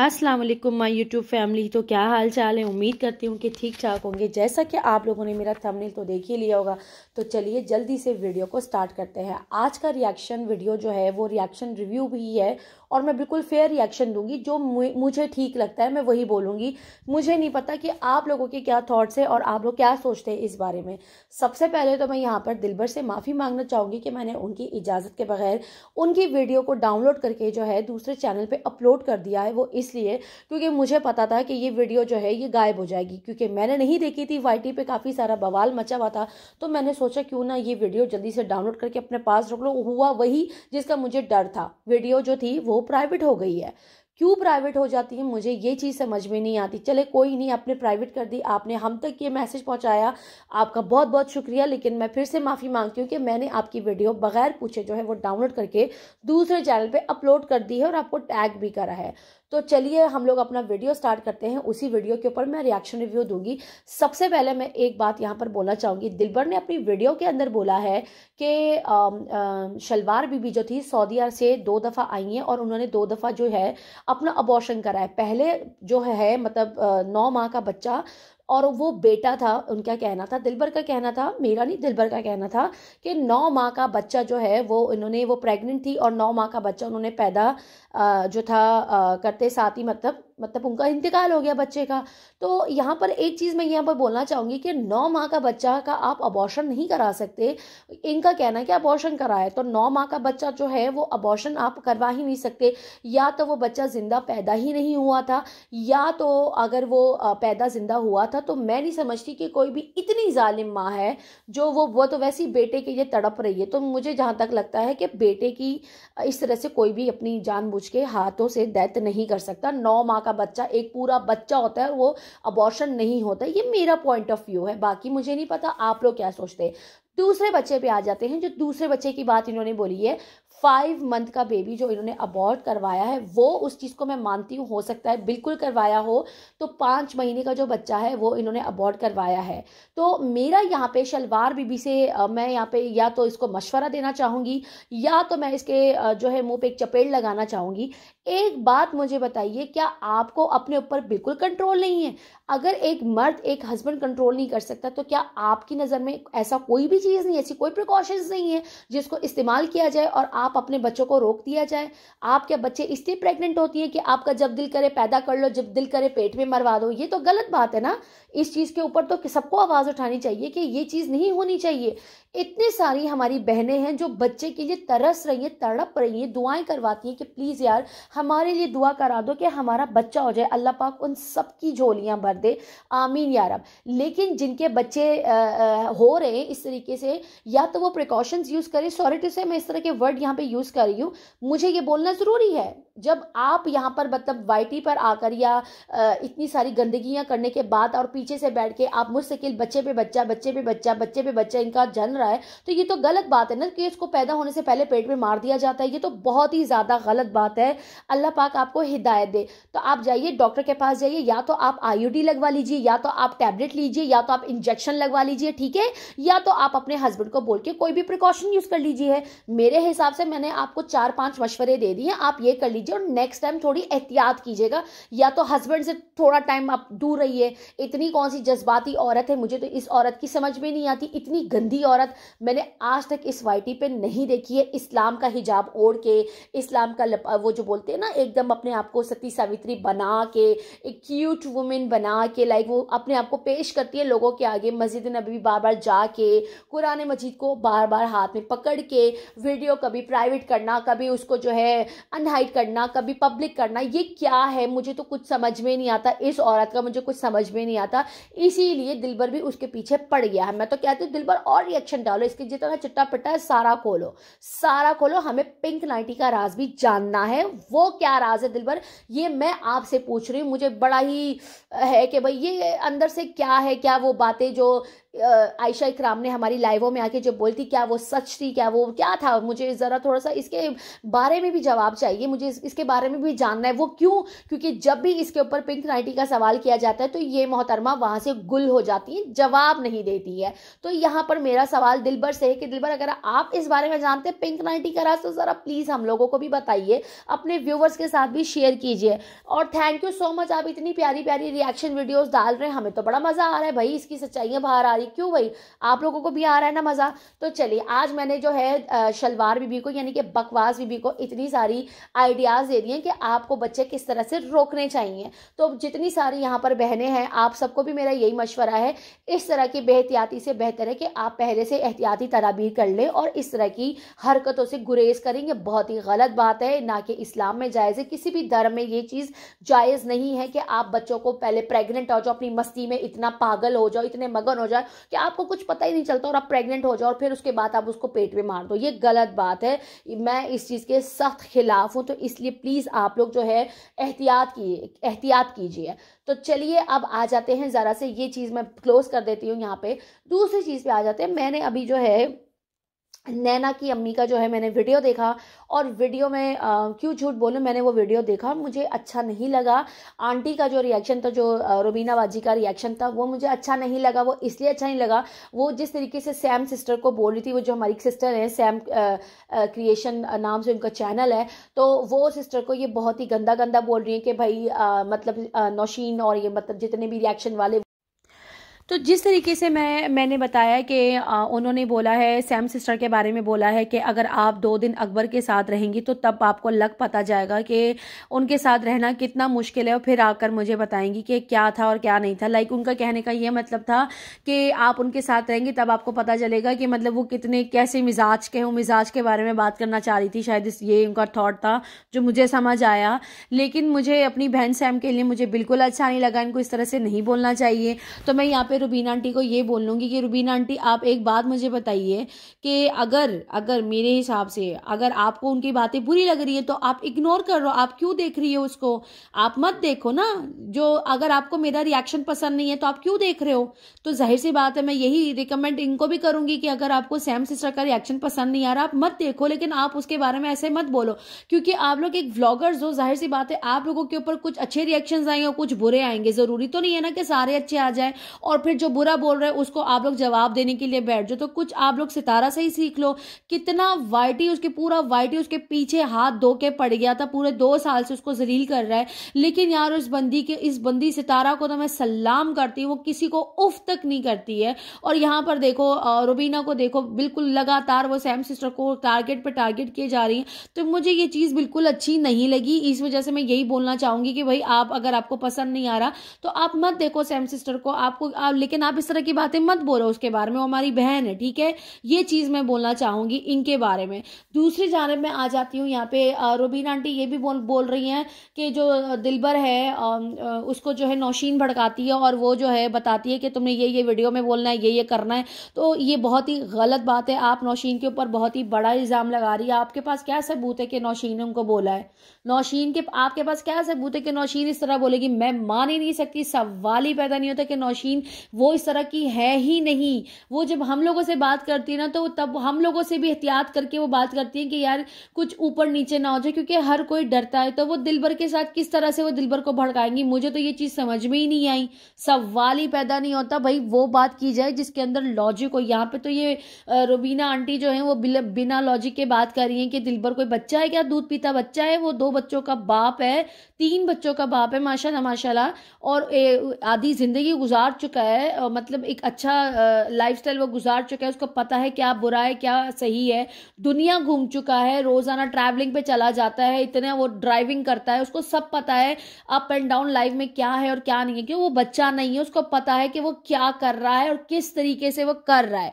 अस्सलाम वालेकुम my YouTube family तो क्या हाल चाल है उम्मीद करती हूँ कि ठीक ठाक होंगे जैसा कि आप लोगों ने मेरा थंबनेल तो देख ही लिया होगा तो चलिए जल्दी से वीडियो को स्टार्ट करते हैं आज का रिएक्शन वीडियो जो है वो रिएक्शन रिव्यू भी है और मैं बिल्कुल फेयर रिएक्शन दूंगी जो मुझे ठीक लगता है मैं वही बोलूंगी मुझे नहीं पता कि आप लोगों के क्या थाट्स है और आप लोग क्या सोचते हैं इस बारे में सबसे पहले तो मैं यहाँ पर दिलबर से माफ़ी मांगना चाहूँगी कि मैंने उनकी इजाज़त के बगैर उनकी वीडियो को डाउनलोड करके जो है दूसरे चैनल पर अपलोड कर दिया है वो इसलिए क्योंकि मुझे पता था कि ये वीडियो जो है ये गायब हो जाएगी क्योंकि मैंने नहीं देखी थी वाई पे काफ़ी सारा बवाल मचा हुआ था तो मैंने सोचा क्यों ना ये वीडियो जल्दी से डाउनलोड करके अपने पास रख लो हुआ वही जिसका मुझे डर था वीडियो जो थी वो प्राइवेट हो गई है क्यों प्राइवेट हो जाती है मुझे ये चीज़ समझ में नहीं आती चले कोई नहीं आपने प्राइवेट कर दी आपने हम तक ये मैसेज पहुंचाया आपका बहुत बहुत शुक्रिया लेकिन मैं फिर से माफ़ी मांगती हूँ कि मैंने आपकी वीडियो बगैर पूछे जो है वो डाउनलोड करके दूसरे चैनल पे अपलोड कर दी है और आपको टैग भी करा है तो चलिए हम लोग अपना वीडियो स्टार्ट करते हैं उसी वीडियो के ऊपर मैं रिएक्शन रिव्यू दूंगी सबसे पहले मैं एक बात यहाँ पर बोलना चाहूँगी दिलबर ने अपनी वीडियो के अंदर बोला है कि शलवार बीबी जो थी सऊदी अरब से दो दफ़ा आई हैं और उन्होंने दो दफ़ा जो है अपना अबॉर्शन कराए पहले जो है मतलब नौ माह का बच्चा और वो बेटा था उनका कहना था दिलबर का कहना था मेरा नहीं दिलबर का कहना था कि नौ माह का बच्चा जो है वो इन्होंने वो प्रेग्नेंट थी और नौ माह का बच्चा उन्होंने पैदा जो था करते साथ ही मतलब मतलब उनका इंतकाल हो गया बच्चे का तो यहाँ पर एक चीज़ मैं यहाँ पर बोलना चाहूँगी कि नौ माह का बच्चा का आप अबॉर्शन नहीं करा सकते इनका कहना है कि अबॉर्शन कराए तो नौ माह का बच्चा जो है वो अबॉर्शन आप करवा ही नहीं सकते या तो वो बच्चा ज़िंदा पैदा ही नहीं हुआ था या तो अगर वो पैदा ज़िंदा हुआ था तो मैं नहीं समझती कि कोई भी इतनी ालिम माँ है जो वो वो तो वैसे ही बेटे के लिए तड़प रही है तो मुझे जहाँ तक लगता है कि बेटे की इस तरह से कोई भी अपनी जानबूझ के हाथों से डेथ नहीं कर सकता नौ माह का का बच्चा एक पूरा बच्चा होता है और वो अबॉर्शन नहीं होता ये मेरा पॉइंट ऑफ व्यू है बाकी मुझे नहीं पता आप लोग क्या सोचते हैं दूसरे बच्चे पे आ जाते हैं जो दूसरे बच्चे की बात इन्होंने बोली है फाइव मंथ का बेबी जो इन्होंने अबॉर्ट करवाया है वो उस चीज़ को मैं मानती हूँ हो सकता है बिल्कुल करवाया हो तो पाँच महीने का जो बच्चा है वो इन्होंने अबॉर्ट करवाया है तो मेरा यहाँ पे शलवार बीबी से मैं यहाँ पे या तो इसको मशवरा देना चाहूँगी या तो मैं इसके जो है मुँह पर एक चपेट लगाना चाहूँगी एक बात मुझे बताइए क्या आपको अपने ऊपर बिल्कुल कंट्रोल नहीं है अगर एक मर्द एक हस्बैंड कंट्रोल नहीं कर सकता तो क्या आपकी नज़र में ऐसा कोई भी चीज़ नहीं ऐसी कोई प्रिकॉशंस नहीं है जिसको इस्तेमाल किया जाए और आप अपने बच्चों को रोक दिया जाए आप क्या बच्चे इसलिए प्रेग्नेंट होती हैं कि आपका जब दिल करे पैदा कर लो जब दिल करे पेट में मरवा दो ये तो गलत बात है ना इस चीज़ के ऊपर तो सबको आवाज़ उठानी चाहिए कि ये चीज़ नहीं होनी चाहिए इतनी सारी हमारी बहनें हैं जो बच्चे के लिए तरस रही हैं तड़प रही हैं दुआएं करवाती हैं कि प्लीज़ यार हमारे लिए दुआ करा दो कि हमारा बच्चा हो जाए अल्लाह पाक उन सब की झोलियाँ भर दे आमीन यारब लेकिन जिनके बच्चे आ, आ, हो रहे हैं इस तरीके से या तो वो प्रिकॉशंस यूज़ करें सॉरी टू से मैं इस तरह के वर्ड यहाँ पर यूज़ कर रही हूँ मुझे ये बोलना ज़रूरी है जब आप यहाँ पर मतलब वाईटी पर आकर या इतनी सारी गंदगियाँ करने के बाद और पीछे से बैठ के आप मुस्तकिल बच्चे पे बच्चा बच्चे पे बच्चा बच्चे पे बच्चा इनका जन रहा है तो ये तो गलत बात है ना कि इसको पैदा होने से पहले पेट में मार दिया जाता है ये तो बहुत ही ज़्यादा गलत बात है अल्लाह पाक आपको हिदायत दे तो आप जाइए डॉक्टर के पास जाइए या तो आप आई लगवा लीजिए या तो आप टैबलेट लीजिए या तो आप इंजेक्शन लगवा लीजिए ठीक है या तो आप अपने हस्बैंड को बोल के कोई भी प्रिकॉशन यूज़ कर लीजिए मेरे हिसाब से मैंने आपको चार पाँच मशवरे दे दिए आप ये कर लीजिए लीजिए और नेक्स्ट टाइम थोड़ी एहतियात कीजिएगा या तो हस्बैंड से थोड़ा टाइम आप दूर रहिए इतनी कौन सी जज्बाती औरत है मुझे तो इस औरत की समझ में नहीं आती इतनी गंदी औरत मैंने आज तक इस वाइटी पे नहीं देखी है इस्लाम का हिजाब ओढ़ के इस्लाम का वो जो बोलते हैं ना एकदम अपने आप को सती सावित्री बना के एक क्यूट वुमेन बना के लाइक वो अपने आप को पेश करती है लोगों के आगे मस्जिद नबी बार बार जाके कुरान मजीद को बार बार हाथ में पकड़ के वीडियो कभी प्राइवेट करना कभी उसको जो है अनहाइट करना करना कभी पब्लिक करना ये क्या है मुझे तो कुछ समझ में नहीं आता इस औरत का मुझे कुछ समझ में नहीं आता इसीलिए दिलबर भी उसके पीछे पड़ गया है मैं तो कहती हूँ दिलबर और रिएक्शन डालो इसके जितना चिट्टा पिट्टा है सारा खोलो सारा खोलो हमें पिंक नाइटी का राज भी जानना है वो क्या राज है दिलबर ये मैं आपसे पूछ रही हूँ मुझे बड़ा ही है कि भाई ये अंदर से क्या है क्या वो बातें जो आयशा इकराम ने हमारी लाइवों में आके जो बोलती क्या वो सच थी क्या वो क्या था मुझे ज़रा थोड़ा सा इसके बारे में भी जवाब चाहिए मुझे इसके बारे में भी जानना है वो क्यों क्योंकि जब भी इसके ऊपर पिंक नाइटी का सवाल किया जाता है तो ये मोहतरमा वहाँ से गुल हो जाती है जवाब नहीं देती है तो यहाँ पर मेरा सवाल दिलबर से है कि दिलबर अगर आप इस बारे में जानते हैं पिंक नाइटी का रास्ता तो ज़रा प्लीज़ हम लोगों को भी बताइए अपने व्यूवर्स के साथ भी शेयर कीजिए और थैंक यू सो मच आप इतनी प्यारी प्यारी रिएक्शन वीडियोज़ डाल रहे हैं हमें तो बड़ा मज़ा आ रहा है भाई इसकी सच्चाइयाँ बाहर आ रही रही क्यों भाई आप लोगों को भी आ रहा है ना मज़ा तो चलिए आज मैंने जो है शलवार बीबी को यानी कि बकवास बीबी को इतनी सारी आइडियाज़ दे दिए कि आपको बच्चे किस तरह से रोकने चाहिए तो जितनी सारी यहाँ पर बहने हैं आप सबको भी मेरा यही मशवरा है इस तरह की बेहतियाती से बेहतर है कि आप पहले से एहतियाती तदाबीर कर लें और इस तरह की हरकतों से गुरेज करेंगे बहुत ही गलत बात है ना कि इस्लाम में जायज़ है किसी भी धर्म में ये चीज़ जायज़ नहीं है कि आप बच्चों को पहले प्रेग्नेंट हो जाओ अपनी मस्ती में इतना पागल हो जाओ इतने मगन हो जाए कि आपको कुछ पता ही नहीं चलता और आप प्रेग्नेंट हो जाओ और फिर उसके बाद आप उसको पेट में मार दो ये गलत बात है मैं इस चीज़ के सख्त खिलाफ हूँ तो इसलिए प्लीज़ आप लोग जो है एहतियात की एहतियात कीजिए तो चलिए अब आ जाते हैं ज़रा से ये चीज़ मैं क्लोज कर देती हूँ यहाँ पे दूसरी चीज़ पे आ जाते हैं मैंने अभी जो है नैना की अम्मी का जो है मैंने वीडियो देखा और वीडियो में आ, क्यों झूठ बोलूँ मैंने वो वीडियो देखा मुझे अच्छा नहीं लगा आंटी का जो रिएक्शन था जो रुबीना बाजी का रिएक्शन था वो मुझे अच्छा नहीं लगा वो इसलिए अच्छा नहीं लगा वो जिस तरीके से सैम सिस्टर को बोल रही थी वो जो हमारी सिस्टर है सैम क्रिएशन नाम से उनका चैनल है तो वो सिस्टर को ये बहुत ही गंदा गंदा बोल रही है कि भाई आ, मतलब आ, नौशीन और ये मतलब जितने भी रिएक्शन वाले तो जिस तरीके से मैं मैंने बताया कि उन्होंने बोला है सैम सिस्टर के बारे में बोला है कि अगर आप दो दिन अकबर के साथ रहेंगी तो तब आपको लग पता जाएगा कि उनके साथ रहना कितना मुश्किल है और फिर आकर मुझे बताएंगी कि क्या था और क्या नहीं था लाइक उनका कहने का ये मतलब था कि आप उनके साथ रहेंगी तब आपको पता चलेगा कि मतलब वो कितने कैसे मिजाज के हों मिजाज के बारे में बात करना चाह रही थी शायद इस ये उनका थाट था जो मुझे समझ आया लेकिन मुझे अपनी बहन सैम के लिए मुझे बिल्कुल अच्छा नहीं लगा इनको इस तरह से नहीं बोलना चाहिए तो मैं यहाँ पर रूबीना आंटी को ये बोल लूँगी कि रूबीना आंटी आप एक बात मुझे बताइए कि अगर अगर मेरे हिसाब से अगर आपको उनकी बातें बुरी लग रही है तो आप इग्नोर करो आप क्यों देख रही हो उसको आप मत देखो ना जो अगर आपको मेरा रिएक्शन पसंद नहीं है तो आप क्यों देख रहे हो तो जाहिर सी बात है मैं यही रिकमेंड इनको भी करूँगी कि अगर आपको सैम सिस्टर का रिएक्शन पसंद नहीं आ रहा आप मत देखो लेकिन आप उसके बारे में ऐसे मत बोलो क्योंकि आप लोग एक ब्लॉगर्स हो जाहिर सी बात है आप लोगों के ऊपर कुछ अच्छे रिएक्शन आएंगे और कुछ बुरे आएंगे ज़रूरी तो नहीं है ना कि सारे अच्छे आ जाए और फिर फिर जो बुरा बोल रहा है उसको आप लोग जवाब देने के लिए बैठ जाओ तो कुछ आप लोग सितारा से ही सीख लो कितना वाइटी उसके पूरा वाइटी उसके पीछे हाथ धो के पड़ गया था पूरे दो साल से उसको जलील कर रहा है लेकिन यार उस बंदी के इस बंदी सितारा को तो मैं सलाम करती हूँ वो किसी को उफ तक नहीं करती है और यहाँ पर देखो रुबीना को देखो बिल्कुल लगातार वो सैम सिस्टर को टारगेट पर टारगेट किए जा रही हैं तो मुझे ये चीज़ बिल्कुल अच्छी नहीं लगी इस वजह से मैं यही बोलना चाहूँगी कि भाई आप अगर आपको पसंद नहीं आ रहा तो आप मत देखो सैम सिस्टर को आपको आप और लेकिन आप इस तरह की बातें मत बोलो उसके बारे में वो हमारी बहन है ठीक है ये चीज़ मैं बोलना चाहूंगी इनके बारे में दूसरी जानब में आ जाती हूँ यहाँ पे रूबीन आंटी ये भी बोल बोल रही हैं कि जो दिलबर है उसको जो है नौशीन भड़काती है और वो जो है बताती है कि तुमने ये ये वीडियो में बोलना है ये ये करना है तो ये बहुत ही गलत बात है आप नौशीन के ऊपर बहुत ही बड़ा इल्ज़ाम लगा रही है आपके पास क्या सबूत है कि नौशीन ने उनको बोला है नौशीन के आपके पास क्या सबूत है कि नौशीन इस तरह बोलेगी मैं मान ही नहीं सकती सवाल ही पैदा नहीं होता कि नौशीन वो इस तरह की है ही नहीं वो जब हम लोगों से बात करती है ना तो तब हम लोगों से भी एहतियात करके वो बात करती है कि यार कुछ ऊपर नीचे ना हो जाए क्योंकि हर कोई डरता है तो वो दिलबर के साथ किस तरह से वो दिलबर को भड़काएंगी मुझे तो ये चीज़ समझ में ही नहीं आई सवाल ही पैदा नहीं होता भाई वो बात की जाए जिसके अंदर लॉजिक हो यहाँ पे तो ये रुबीना आंटी जो है वो बिना लॉजिक के बात कर रही है कि दिलबर कोई बच्चा है क्या दूध पीता बच्चा है वो दो बच्चों का बाप है तीन बच्चों का बाप है माशा माशाल्लाह और आधी जिंदगी गुजार चुका है है और मतलब एक अच्छा लाइफस्टाइल वो गुजार चुका है उसको पता है क्या बुरा है क्या सही है दुनिया घूम चुका है रोज़ाना ट्रैवलिंग पे चला जाता है इतना वो ड्राइविंग करता है उसको सब पता है अप एंड डाउन लाइफ में क्या है और क्या नहीं है क्योंकि वो बच्चा नहीं है उसको पता है कि वो क्या कर रहा है और किस तरीके से वो कर रहा है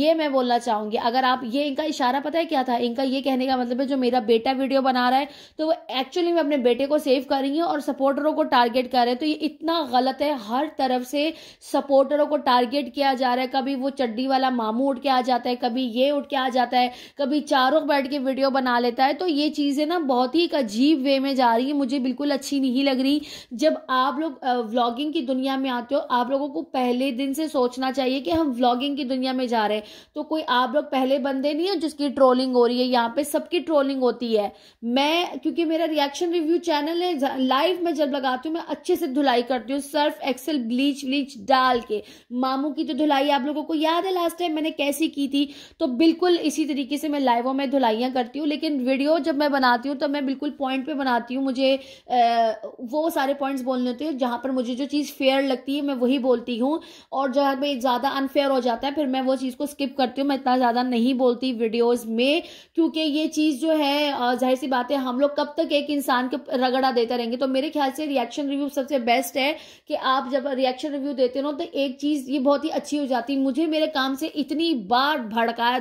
ये मैं बोलना चाहूंगी अगर आप ये इनका इशारा पता है क्या था इनका ये कहने का मतलब है जो मेरा बेटा वीडियो बना रहा है तो वो एक्चुअली में अपने बेटे को सेव कर रही है और सपोर्टरों को टारगेट कर रहे हैं तो ये इतना गलत है हर तरफ से सब सपोर्टरों को टारगेट किया जा रहा है कभी वो चड्डी वाला मामू उठ के आ जाता है कभी ये उठ के आ जाता है कभी चारों बैठ के वीडियो बना लेता है तो ये चीज़ें ना बहुत ही एक अजीब वे में जा रही है मुझे बिल्कुल अच्छी नहीं लग रही जब आप लोग व्लॉगिंग की दुनिया में आते हो आप लोगों को पहले दिन से सोचना चाहिए कि हम व्लॉगिंग की दुनिया में जा रहे हैं तो कोई आप लोग पहले बंदे नहीं है जिसकी ट्रोलिंग हो रही है यहाँ पे सबकी ट्रोलिंग होती है मैं क्योंकि मेरा रिएक्शन रिव्यू चैनल है लाइव में जब लगाती हूँ मैं अच्छे से धुलाई करती हूँ सर्फ एक्सेल ब्लीच व्लीच डाल निकाल के मामू की जो तो धुलाई आप लोगों को याद है लास्ट टाइम मैंने कैसी की थी तो बिल्कुल इसी तरीके से मैं लाइवों में धुलाइयाँ करती हूँ लेकिन वीडियो जब मैं बनाती हूँ तो मैं बिल्कुल पॉइंट पर बनाती हूँ मुझे आ, वो सारे पॉइंट्स बोलने होते हैं जहाँ पर मुझे जो चीज़ फेयर लगती है मैं वही बोलती हूँ और जहाँ पर ज़्यादा अनफेयर हो जाता है फिर मैं वो चीज़ को स्किप करती हूँ मैं इतना ज़्यादा नहीं बोलती वीडियोज़ में क्योंकि ये चीज़ जो है जाहिर सी बात है हम लोग कब तक एक इंसान को रगड़ा देते रहेंगे तो मेरे ख्याल से रिएक्शन रिव्यू सबसे बेस्ट है कि आप जब रिएक्शन रिव्यू देते हो तो एक चीज़ ये बहुत ही अच्छी हो जाती मुझे मेरे काम से इतनी बार भड़काया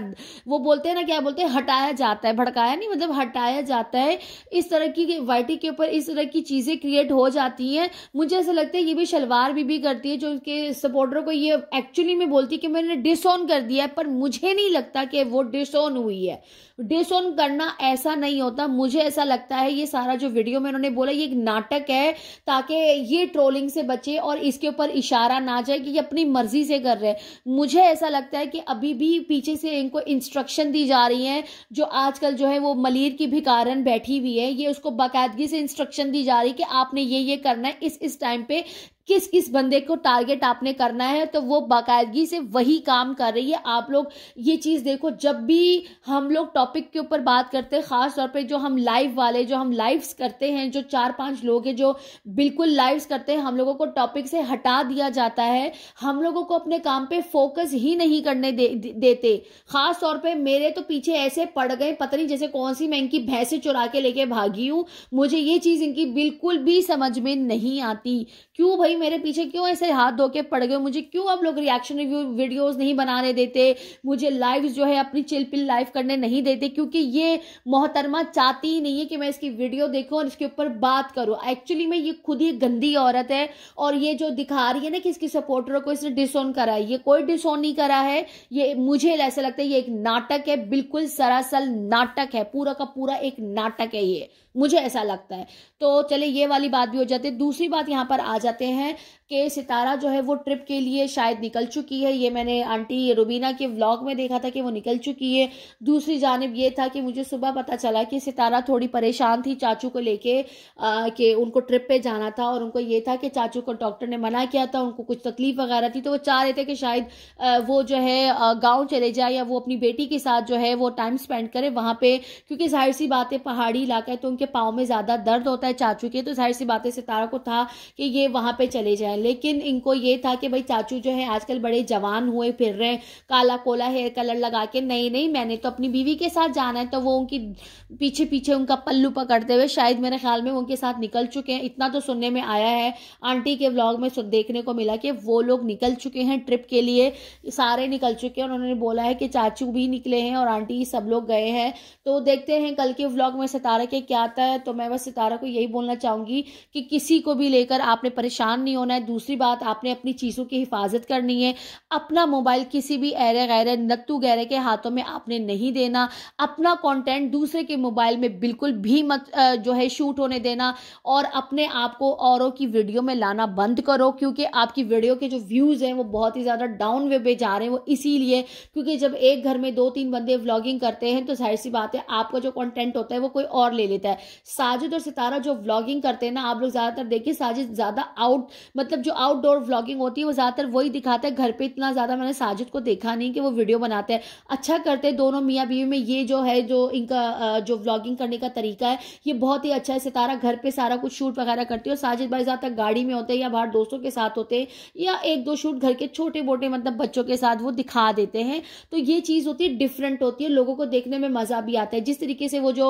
वो बोलते हैं ना क्या बोलते हैं हटाया जाता है भड़काया नहीं मतलब हटाया जाता है इस तरह की वाइटी के ऊपर इस तरह की चीज़ें क्रिएट हो जाती हैं मुझे ऐसा लगता है ये भी शलवार भी करती है जो उसके सपोर्टर को ये एक्चुअली में बोलती है कि मैंने डिसऑन कर दिया है पर मुझे नहीं लगता कि वो डिसऑन हुई है डिसोन करना ऐसा नहीं होता मुझे ऐसा लगता है ये सारा जो वीडियो में उन्होंने बोला ये एक नाटक है ताकि ये ट्रोलिंग से बचे और इसके ऊपर इशारा ना जाए कि ये अपनी मर्जी से कर रहे हैं मुझे ऐसा लगता है कि अभी भी पीछे से इनको इंस्ट्रक्शन दी जा रही है जो आजकल जो है वो मलिर की भिकारन बैठी हुई है ये उसको बाकायदगी से इंस्ट्रक्शन दी जा रही है कि आपने ये ये करना है इस इस टाइम पे किस किस बंदे को टारगेट आपने करना है तो वो बाकायदगी से वही काम कर रही है आप लोग ये चीज़ देखो जब भी हम लोग टॉपिक के ऊपर बात करते हैं ख़ास तौर पे जो हम लाइव वाले जो हम लाइव्स करते हैं जो चार पांच लोग हैं जो बिल्कुल लाइव्स करते हैं हम लोगों को टॉपिक से हटा दिया जाता है हम लोगों को अपने काम पे फोकस ही नहीं करने दे, दे, देते ख़ास तौर पर मेरे तो पीछे ऐसे पड़ गए पता नहीं जैसे कौन सी मैं इनकी भैंसे चुरा के लेके भागी हूँ मुझे ये चीज़ इनकी बिल्कुल भी समझ में नहीं आती क्यों भाई मेरे पीछे क्यों ऐसे हाथ धो के पड़ गए मुझे क्यों आप लोग रिएक्शन रिव्यू वीडियोस नहीं बनाने देते मुझे लाइव जो है अपनी चिलपिल लाइव करने नहीं देते क्योंकि ये मोहतरमा चाहती ही नहीं है कि मैं इसकी वीडियो देखूँ और इसके ऊपर बात करूँ एक्चुअली में ये खुद ही गंदी औरत है और ये जो दिखा रही है ना कि इसकी सपोर्टरों को इसने डिसऑन करा है ये कोई डिसऑन नहीं करा है ये मुझे ऐसा लगता है ये एक नाटक है बिल्कुल सरासल नाटक है पूरा का पूरा एक नाटक है ये मुझे ऐसा लगता है तो चले ये वाली बात भी हो जाती है दूसरी बात यहाँ पर आ जाते हैं कि सितारा जो है वो ट्रिप के लिए शायद निकल चुकी है ये मैंने आंटी रुबीना के व्लॉग में देखा था कि वो निकल चुकी है दूसरी जानब ये था कि मुझे सुबह पता चला कि सितारा थोड़ी परेशान थी चाचू को लेके कि उनको ट्रिप पे जाना था और उनको ये था कि चाचू को डॉक्टर ने मना किया था उनको कुछ तकलीफ वगैरह थी तो वो चाह रहे थे कि शायद आ, वो जो है गाँव चले जाए या वो अपनी बेटी के साथ जो है वो टाइम स्पेंड करे वहाँ पर क्योंकि जाहिर सी बात है पहाड़ी इलाका है तो उनके पाँव में ज़्यादा दर्द होता है चाचू के तो जाहिर सी बात सितारा को था कि ये वहाँ पर चले जाए लेकिन इनको ये था कि भाई चाचू जो है आजकल बड़े जवान हुए फिर रहे काला कोला हेयर कलर लगा के नहीं नहीं मैंने तो अपनी बीवी के साथ जाना है तो वो उनकी पीछे पीछे उनका पल्लू पकड़ते हुए शायद मेरे ख्याल में उनके साथ निकल चुके हैं इतना तो सुनने में आया है आंटी के ब्लॉग में देखने को मिला कि वो लोग निकल चुके हैं ट्रिप के लिए सारे निकल चुके हैं उन्होंने बोला है कि चाचू भी निकले हैं और आंटी सब लोग गए हैं तो देखते हैं कल के व्लॉग में सितारा के क्या आता है तो मैं बस सितारा को यही बोलना चाहूंगी कि किसी को भी लेकर आपने परेशान नहीं होना है दूसरी बात आपने अपनी चीज़ों की हिफाजत करनी है अपना मोबाइल किसी भी एरे गैर नत्तू गैरे के हाथों में आपने नहीं देना अपना कंटेंट दूसरे के मोबाइल में बिल्कुल भी मत जो है शूट होने देना और अपने आप को औरों की वीडियो में लाना बंद करो क्योंकि आपकी वीडियो के जो व्यूज़ हैं वो बहुत ही ज़्यादा डाउन वे पे जा रहे हैं वो इसीलिए क्योंकि जब एक घर में दो तीन बंदे व्लॉगिंग करते हैं तो जाहिर सी बात है आपका जो कंटेंट होता है वो कोई और ले लेता है साजिद और सितारा जो व्लॉगिंग करते हैं ना आप लोग ज़्यादातर देखिए साजिद ज़्यादा आउट मतलब मतलब जो आउटडोर व्लॉगिंग होती है वो ज़्यादातर वही दिखाता है घर पे इतना ज़्यादा मैंने साजिद को देखा नहीं कि वो वीडियो बनाते हैं अच्छा करते हैं दोनों मियाँ बीवी में ये जो है जो इनका जो व्लॉगिंग करने का तरीका है ये बहुत ही अच्छा है सितारा घर पर सारा कुछ शूट वगैरह करती है और साजिद भाई ज़्यादातर गाड़ी में होते हैं या बाहर दोस्तों के साथ होते हैं या एक दो शूट घर के छोटे मोटे मतलब बच्चों के साथ वो दिखा देते हैं तो ये चीज़ होती है डिफरेंट होती है लोगों को देखने में मज़ा भी आता है जिस तरीके से वो जो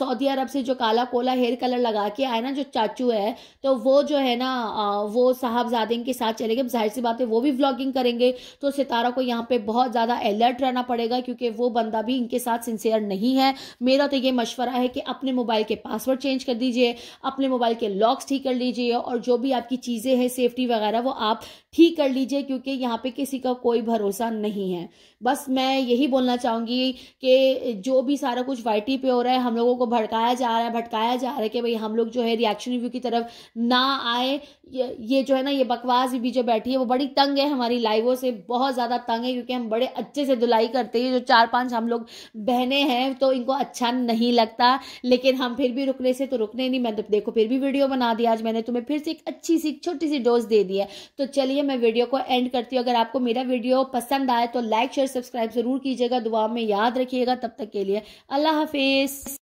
सऊदी अरब से जो काला कोला हेयर कलर लगा के आए ना जो चाचू है तो वो जो है ना वो साहबजादे के साथ चले गए जाहिर सी बात है वो भी व्लॉगिंग करेंगे तो सितारा को यहाँ पे बहुत ज़्यादा अलर्ट रहना पड़ेगा क्योंकि वो बंदा भी इनके साथ सिंसियर नहीं है मेरा तो ये मशवरा है कि अपने मोबाइल के पासवर्ड चेंज कर दीजिए अपने मोबाइल के लॉक्स ठीक कर लीजिए और जो भी आपकी चीज़ें हैं सेफ्टी वगैरह वो आप ठीक कर लीजिए क्योंकि यहाँ पे किसी का कोई भरोसा नहीं है बस मैं यही बोलना चाहूंगी कि जो भी सारा कुछ वाई पे हो रहा है हम लोगों को भड़काया जा रहा है भटकाया जा रहा है कि भाई हम लोग जो है रिएक्शन रिव्यू की तरफ ना आए ये जो है ना ये बकवास भी जो बैठी है वो बड़ी तंग है हमारी लाइवों से बहुत ज़्यादा तंग है क्योंकि हम बड़े अच्छे से धुलाई करते हैं जो चार पांच हम लोग बहने हैं तो इनको अच्छा नहीं लगता लेकिन हम फिर भी रुकने से तो रुकने नहीं मैं तो देखो फिर भी वीडियो बना दिया आज मैंने तुम्हें तो फिर से एक अच्छी सी छोटी सी डोज दे दी है तो चलिए मैं वीडियो को एंड करती हूँ अगर आपको मेरा वीडियो पसंद आए तो लाइक शेयर सब्सक्राइब ज़रूर कीजिएगा दुआ में याद रखिएगा तब तक के लिए अल्लाह हाफिज़